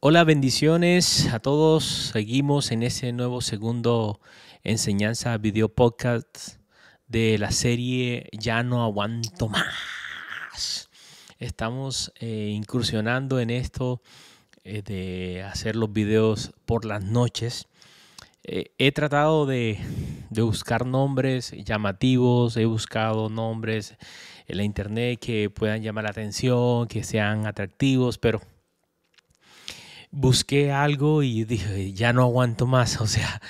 Hola, bendiciones a todos. Seguimos en este nuevo segundo enseñanza video podcast de la serie Ya no aguanto más. Estamos eh, incursionando en esto eh, de hacer los videos por las noches. Eh, he tratado de, de buscar nombres llamativos, he buscado nombres en la internet que puedan llamar la atención, que sean atractivos, pero busqué algo y dije, ya no aguanto más, o sea,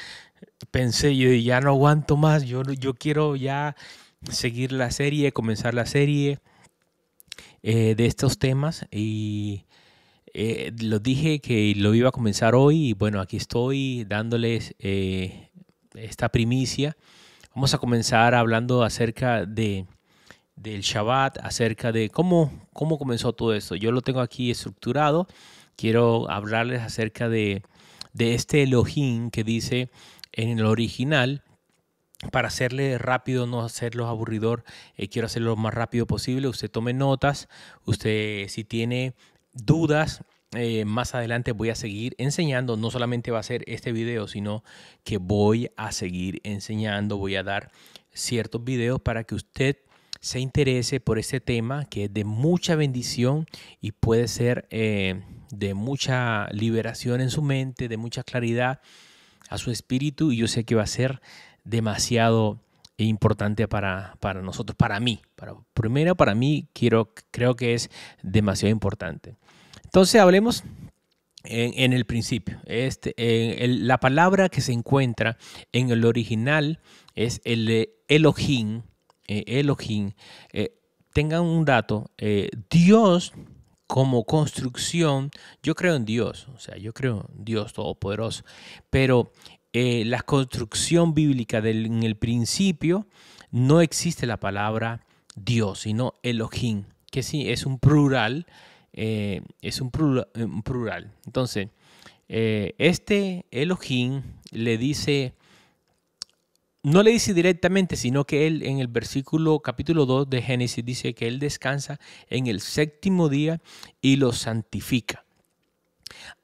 pensé, yo ya no aguanto más, yo, yo quiero ya seguir la serie, comenzar la serie eh, de estos temas y eh, lo dije que lo iba a comenzar hoy y bueno, aquí estoy dándoles eh, esta primicia. Vamos a comenzar hablando acerca de del Shabbat, acerca de cómo, cómo comenzó todo esto. Yo lo tengo aquí estructurado quiero hablarles acerca de, este Elohim que dice en el original, para hacerle rápido, no hacerlo aburridor, eh, quiero hacerlo lo más rápido posible. Usted tome notas, usted si tiene dudas, eh, más adelante voy a seguir enseñando, no solamente va a ser este video, sino que voy a seguir enseñando, voy a dar ciertos videos para que usted se interese por este tema que es de mucha bendición y puede ser... Eh, de mucha liberación en su mente, de mucha claridad a su espíritu y yo sé que va a ser demasiado importante para, nosotros, para mí. Para, primero, para mí quiero, creo que es demasiado importante. Entonces, hablemos en, el principio. Este, la palabra que se encuentra en el original es el Elohim. Eh, Elohim. Eh, tengan un dato, eh, Dios como construcción, yo creo en Dios, o sea, yo creo en Dios Todopoderoso, pero eh, la construcción bíblica del, en el principio no existe la palabra Dios, sino Elohim, que sí, es un plural, eh, es eh, un plural, Entonces, este Elohim le dice no le dice directamente, sino que él en el versículo capítulo 2 de Génesis dice que él descansa en el séptimo día y lo santifica.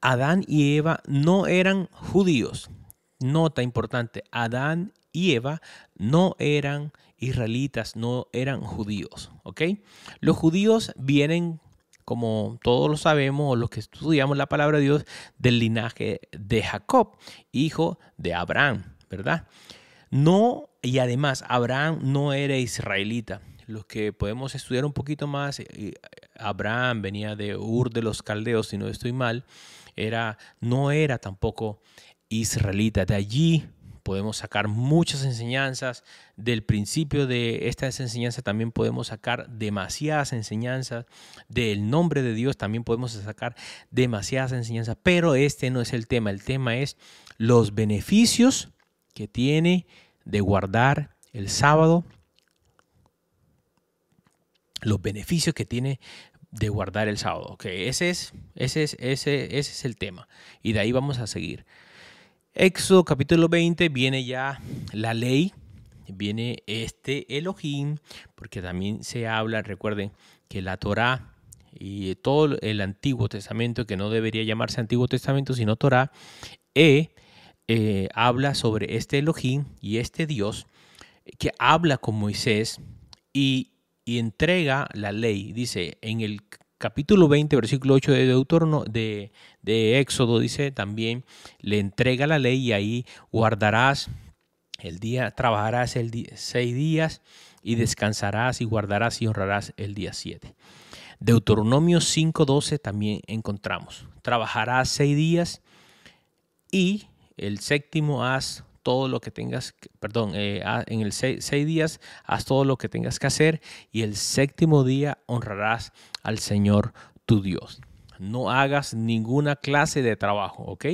Adán y Eva no eran judíos. Nota importante, Adán y Eva no eran israelitas, no eran judíos. ¿ok? Los judíos vienen, como todos lo sabemos, los que estudiamos la palabra de Dios, del linaje de Jacob, hijo de Abraham, ¿verdad? No, y además Abraham no era israelita. Los que podemos estudiar un poquito más, eh, eh, Abraham venía de Ur de los Caldeos, si no estoy mal, era, no era tampoco israelita. De allí podemos sacar muchas enseñanzas. Del principio de esta enseñanza también podemos sacar demasiadas enseñanzas. Del nombre de Dios también podemos sacar demasiadas enseñanzas. Pero este no es el tema. El tema es los beneficios que tiene de guardar el sábado, los beneficios que tiene de guardar el sábado. ese, es, ese, es, ese, ese es el tema. Y de ahí vamos a seguir. Éxodo capítulo 20 viene ya la ley, viene este Elohim, porque también se habla, recuerden, que la Torah y todo el Antiguo Testamento, que no debería llamarse Antiguo Testamento, sino Torah, eh, eh, habla sobre este Elohim y este Dios que habla con Moisés y, entrega la ley. Dice en el capítulo 20, versículo 8 de Deuteronomio, de, Éxodo, dice también, le entrega la ley y ahí guardarás el día, trabajarás el día, seis días y descansarás y guardarás y honrarás el día 7. Deuteronomio 5.12 también encontramos, trabajarás seis días y el séptimo haz todo lo que tengas, perdón, eh, en el seis, días haz todo lo que tengas que hacer y el séptimo día honrarás al Señor tu Dios. No hagas ninguna clase de trabajo, ¿ok?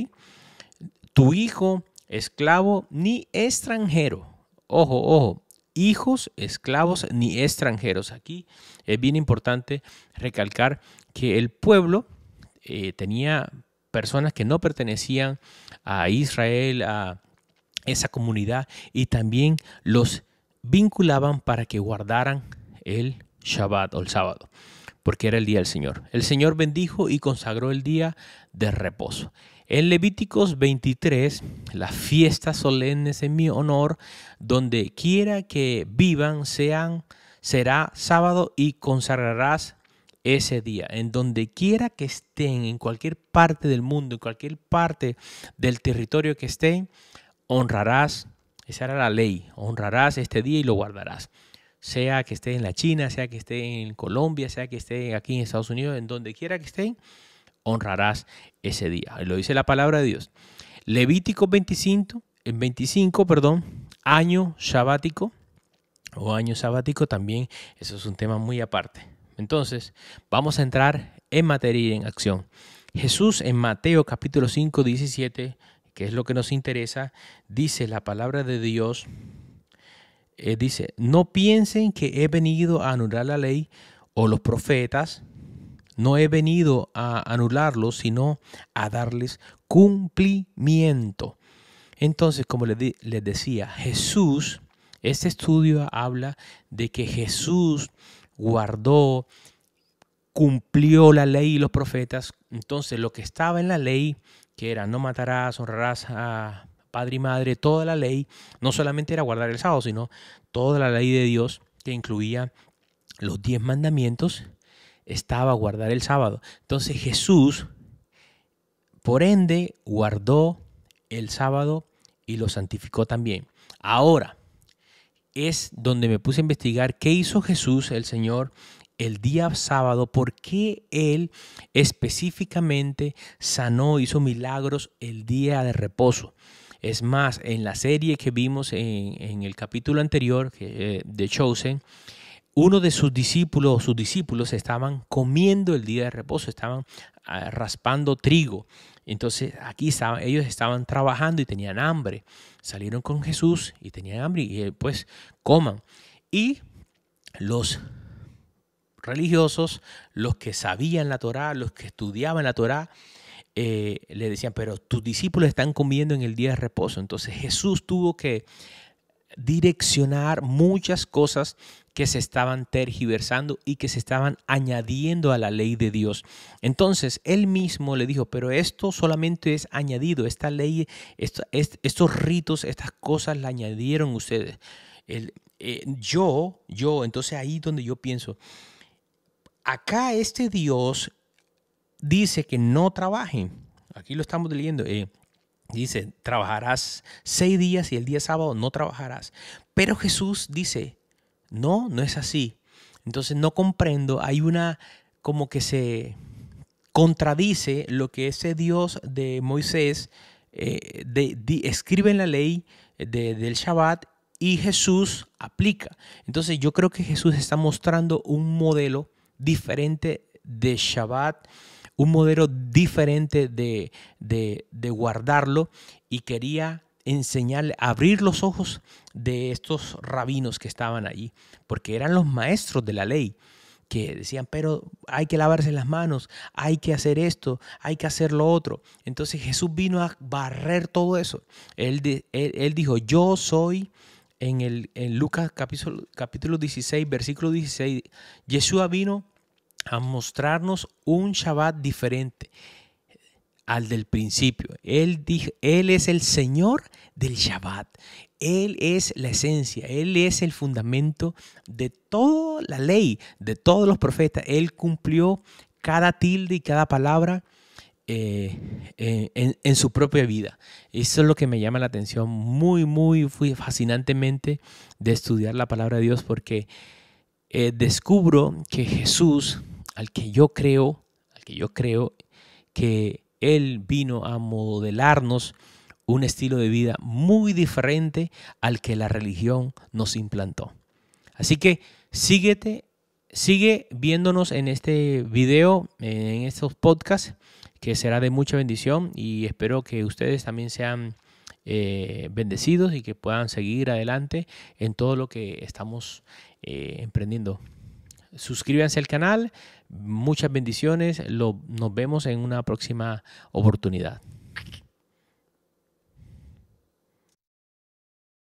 Tu hijo, esclavo ni extranjero. Ojo, ojo, hijos, esclavos ni extranjeros. Aquí es bien importante recalcar que el pueblo eh, tenía personas que no pertenecían a Israel, a esa comunidad, y también los vinculaban para que guardaran el Shabbat o el sábado, porque era el día del Señor. El Señor bendijo y consagró el día de reposo. En Levíticos 23, las fiestas solemnes en mi honor, donde quiera que vivan, sean, será sábado y consagrarás ese día, en donde quiera que estén, en cualquier parte del mundo, en cualquier parte del territorio que estén, honrarás, esa era la ley, honrarás este día y lo guardarás. Sea que esté en la China, sea que esté en Colombia, sea que esté aquí en Estados Unidos, en donde quiera que estén, honrarás ese día. Lo dice la palabra de Dios. Levítico 25, en 25, perdón, año sabático o año sabático también, eso es un tema muy aparte. Entonces, vamos a entrar en materia y en acción. Jesús en Mateo capítulo 5, 17, que es lo que nos interesa, dice la palabra de Dios, eh, dice, no piensen que he venido a anular la ley o los profetas, no he venido a anularlos, sino a darles cumplimiento. Entonces, como les, decía, Jesús, este estudio habla de que Jesús guardó, cumplió la ley y los profetas. Entonces lo que estaba en la ley, que era no matarás, honrarás a padre y madre, toda la ley, no solamente era guardar el sábado, sino toda la ley de Dios que incluía los diez mandamientos, estaba guardar el sábado. Entonces Jesús, por ende, guardó el sábado y lo santificó también. Ahora, es donde me puse a investigar qué hizo Jesús, el Señor, el día sábado, por qué Él específicamente sanó, hizo milagros el día de reposo. Es más, en la serie que vimos en, el capítulo anterior eh, de Chosen, uno de sus discípulos o sus discípulos estaban comiendo el día de reposo, estaban ah, raspando trigo, entonces aquí ellos estaban trabajando y tenían hambre. Salieron con Jesús y tenían hambre y eh, pues coman. Y los religiosos, los que sabían la Torá, los que estudiaban la Torá, eh, le decían, pero tus discípulos están comiendo en el día de reposo. Entonces Jesús tuvo que direccionar muchas cosas que se estaban tergiversando y que se estaban añadiendo a la ley de Dios. Entonces, él mismo le dijo, pero esto solamente es añadido, esta ley, estos ritos, estas cosas la añadieron ustedes. Eh, yo, yo, entonces ahí donde yo pienso, acá este Dios dice que no trabajen. Aquí lo estamos leyendo. Eh, Dice, trabajarás seis días y el día sábado no trabajarás. Pero Jesús dice, no, no es así. Entonces no comprendo, hay una como que se contradice lo que ese Dios de Moisés eh, escribe en la ley eh, del Shabbat y Jesús aplica. Entonces yo creo que Jesús está mostrando un modelo diferente de Shabbat un modelo diferente de, de, de guardarlo y quería enseñarle, abrir los ojos de estos rabinos que estaban allí, porque eran los maestros de la ley que decían, pero hay que lavarse las manos, hay que hacer esto, hay que hacer lo otro. Entonces Jesús vino a barrer todo eso. Él, él, dijo, yo soy, en, el, en Lucas capítulo, capítulo 16, versículo 16, Jesús vino a mostrarnos un Shabbat diferente al del principio. Él, él es el Señor del Shabbat. Él es la esencia, Él es el fundamento de toda la ley, de todos los profetas. Él cumplió cada tilde y cada palabra eh, en, su propia vida. Eso es lo que me llama la atención muy, muy, muy fascinantemente de estudiar la palabra de Dios porque eh, descubro que Jesús al que yo creo, al que yo creo que Él vino a modelarnos un estilo de vida muy diferente al que la religión nos implantó. Así que síguete, sigue viéndonos en este video, en estos podcasts, que será de mucha bendición y espero que ustedes también sean eh, bendecidos y que puedan seguir adelante en todo lo que estamos eh, emprendiendo. Suscríbanse al canal, Muchas bendiciones. Lo, nos vemos en una próxima oportunidad.